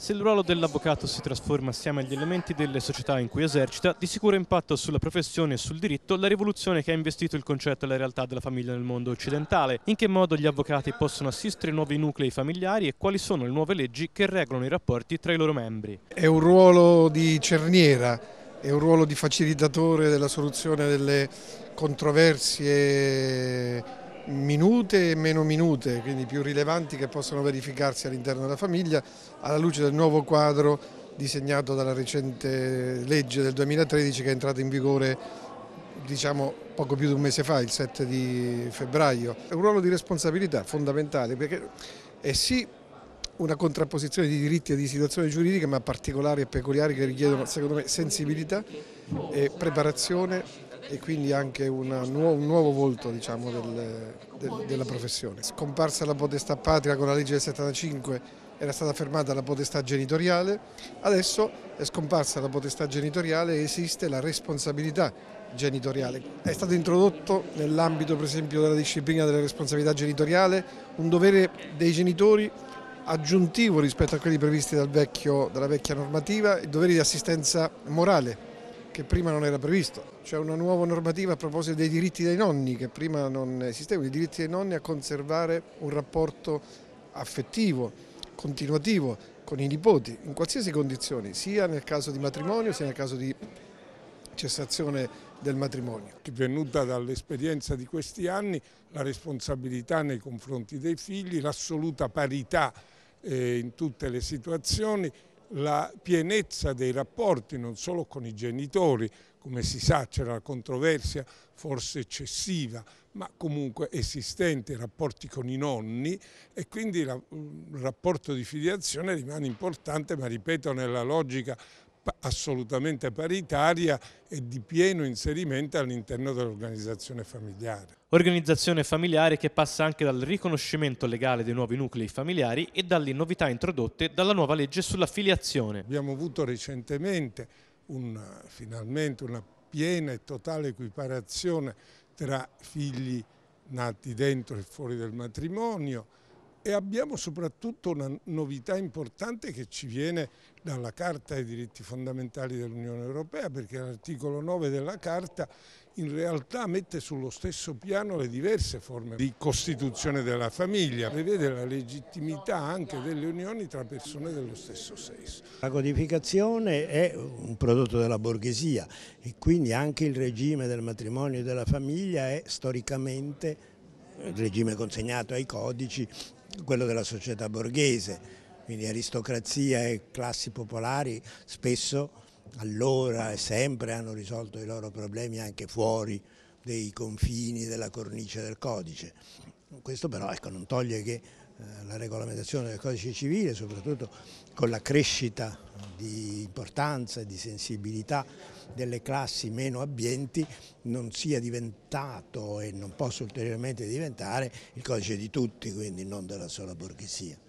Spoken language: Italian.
Se il ruolo dell'avvocato si trasforma assieme agli elementi delle società in cui esercita, di sicuro impatto sulla professione e sul diritto la rivoluzione che ha investito il concetto e la realtà della famiglia nel mondo occidentale, in che modo gli avvocati possono assistere nuovi nuclei familiari e quali sono le nuove leggi che regolano i rapporti tra i loro membri. È un ruolo di cerniera, è un ruolo di facilitatore della soluzione delle controversie minute e meno minute, quindi più rilevanti che possono verificarsi all'interno della famiglia, alla luce del nuovo quadro disegnato dalla recente legge del 2013 che è entrata in vigore diciamo poco più di un mese fa, il 7 di febbraio. È un ruolo di responsabilità fondamentale perché è sì una contrapposizione di diritti e di situazioni giuridiche ma particolari e peculiari che richiedono secondo me sensibilità e preparazione e quindi anche una, un nuovo volto diciamo, del, del, della professione. Scomparsa la potestà patria con la legge del 75 era stata fermata la potestà genitoriale, adesso è scomparsa la potestà genitoriale e esiste la responsabilità genitoriale. È stato introdotto nell'ambito per esempio della disciplina della responsabilità genitoriale un dovere dei genitori aggiuntivo rispetto a quelli previsti dal vecchio, dalla vecchia normativa, i doveri di assistenza morale che prima non era previsto. C'è una nuova normativa a proposito dei diritti dei nonni che prima non esistevano, i diritti dei nonni a conservare un rapporto affettivo, continuativo con i nipoti in qualsiasi condizione, sia nel caso di matrimonio sia nel caso di cessazione del matrimonio. Venuta dall'esperienza di questi anni, la responsabilità nei confronti dei figli, l'assoluta parità eh, in tutte le situazioni la pienezza dei rapporti non solo con i genitori, come si sa c'era la controversia forse eccessiva, ma comunque esistente, i rapporti con i nonni e quindi il rapporto di filiazione rimane importante, ma ripeto nella logica assolutamente paritaria e di pieno inserimento all'interno dell'organizzazione familiare. Organizzazione familiare che passa anche dal riconoscimento legale dei nuovi nuclei familiari e dalle novità introdotte dalla nuova legge sulla filiazione. Abbiamo avuto recentemente una, finalmente una piena e totale equiparazione tra figli nati dentro e fuori del matrimonio, e abbiamo soprattutto una novità importante che ci viene dalla Carta dei diritti fondamentali dell'Unione Europea perché l'articolo 9 della Carta in realtà mette sullo stesso piano le diverse forme di costituzione della famiglia, prevede la legittimità anche delle unioni tra persone dello stesso sesso. La codificazione è un prodotto della borghesia e quindi anche il regime del matrimonio e della famiglia è storicamente il regime consegnato ai codici quello della società borghese, quindi aristocrazia e classi popolari spesso allora e sempre hanno risolto i loro problemi anche fuori dei confini della cornice del codice. Questo però ecco, non toglie che eh, la regolamentazione del codice civile, soprattutto con la crescita di importanza e di sensibilità delle classi meno abbienti, non sia diventato e non possa ulteriormente diventare il codice di tutti, quindi non della sola borghesia.